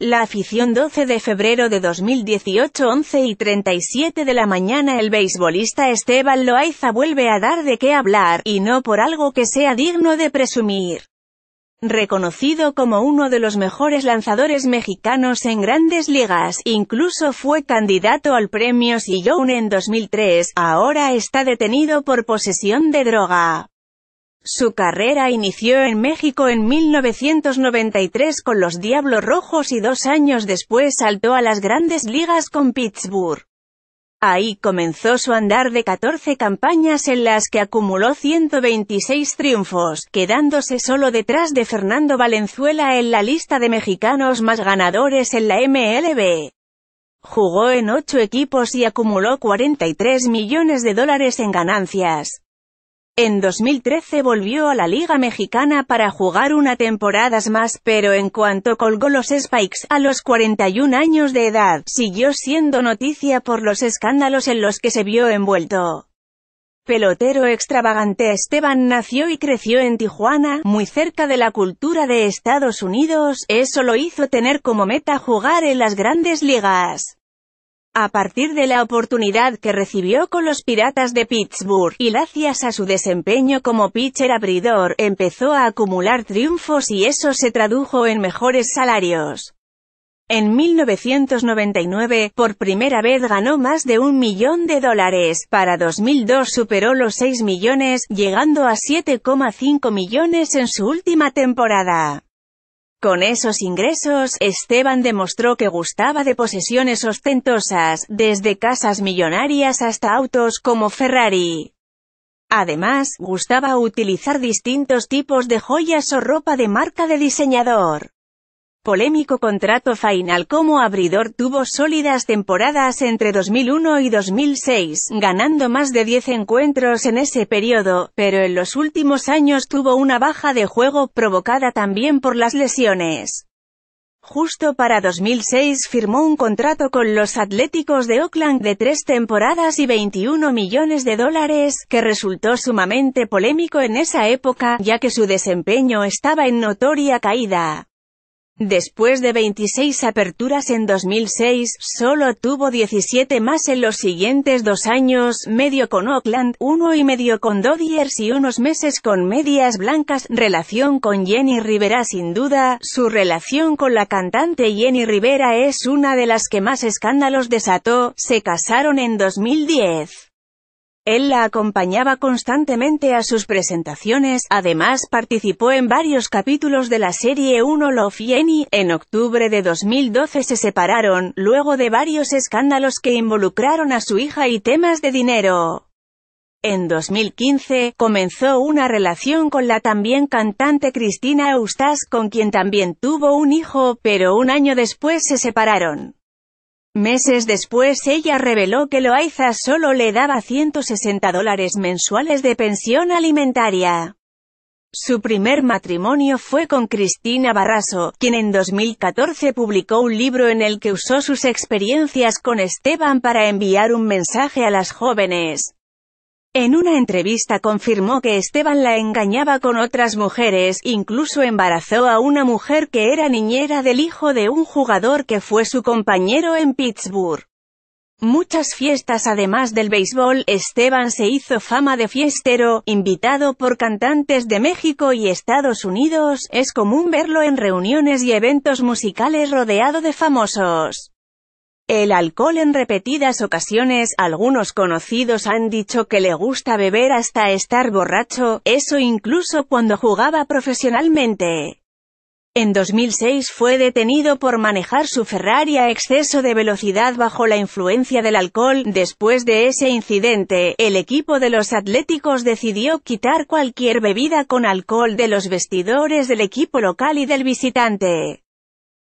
La afición 12 de febrero de 2018 11 y 37 de la mañana el beisbolista Esteban Loaiza vuelve a dar de qué hablar, y no por algo que sea digno de presumir. Reconocido como uno de los mejores lanzadores mexicanos en grandes ligas, incluso fue candidato al premio Sillón en 2003, ahora está detenido por posesión de droga. Su carrera inició en México en 1993 con los Diablos Rojos y dos años después saltó a las grandes ligas con Pittsburgh. Ahí comenzó su andar de 14 campañas en las que acumuló 126 triunfos, quedándose solo detrás de Fernando Valenzuela en la lista de mexicanos más ganadores en la MLB. Jugó en 8 equipos y acumuló 43 millones de dólares en ganancias. En 2013 volvió a la Liga Mexicana para jugar una temporada más, pero en cuanto colgó los Spikes, a los 41 años de edad, siguió siendo noticia por los escándalos en los que se vio envuelto. Pelotero extravagante Esteban nació y creció en Tijuana, muy cerca de la cultura de Estados Unidos, eso lo hizo tener como meta jugar en las grandes ligas. A partir de la oportunidad que recibió con los Piratas de Pittsburgh, y gracias a su desempeño como pitcher abridor, empezó a acumular triunfos y eso se tradujo en mejores salarios. En 1999, por primera vez ganó más de un millón de dólares, para 2002 superó los 6 millones, llegando a 7,5 millones en su última temporada. Con esos ingresos, Esteban demostró que gustaba de posesiones ostentosas, desde casas millonarias hasta autos como Ferrari. Además, gustaba utilizar distintos tipos de joyas o ropa de marca de diseñador. Polémico contrato final como abridor tuvo sólidas temporadas entre 2001 y 2006, ganando más de 10 encuentros en ese periodo, pero en los últimos años tuvo una baja de juego provocada también por las lesiones. Justo para 2006 firmó un contrato con los Atléticos de Oakland de tres temporadas y 21 millones de dólares, que resultó sumamente polémico en esa época, ya que su desempeño estaba en notoria caída. Después de 26 aperturas en 2006, solo tuvo 17 más en los siguientes dos años, medio con Oakland, uno y medio con Dodgers y unos meses con Medias Blancas. Relación con Jenny Rivera Sin duda, su relación con la cantante Jenny Rivera es una de las que más escándalos desató, se casaron en 2010. Él la acompañaba constantemente a sus presentaciones, además participó en varios capítulos de la serie Uno Love Jenny. En octubre de 2012 se separaron, luego de varios escándalos que involucraron a su hija y temas de dinero. En 2015, comenzó una relación con la también cantante Cristina Eustace con quien también tuvo un hijo, pero un año después se separaron. Meses después ella reveló que Loaiza solo le daba 160 dólares mensuales de pensión alimentaria. Su primer matrimonio fue con Cristina Barraso, quien en 2014 publicó un libro en el que usó sus experiencias con Esteban para enviar un mensaje a las jóvenes. En una entrevista confirmó que Esteban la engañaba con otras mujeres, incluso embarazó a una mujer que era niñera del hijo de un jugador que fue su compañero en Pittsburgh. Muchas fiestas además del béisbol, Esteban se hizo fama de fiestero, invitado por cantantes de México y Estados Unidos, es común verlo en reuniones y eventos musicales rodeado de famosos. El alcohol en repetidas ocasiones, algunos conocidos han dicho que le gusta beber hasta estar borracho, eso incluso cuando jugaba profesionalmente. En 2006 fue detenido por manejar su Ferrari a exceso de velocidad bajo la influencia del alcohol. Después de ese incidente, el equipo de los Atléticos decidió quitar cualquier bebida con alcohol de los vestidores del equipo local y del visitante.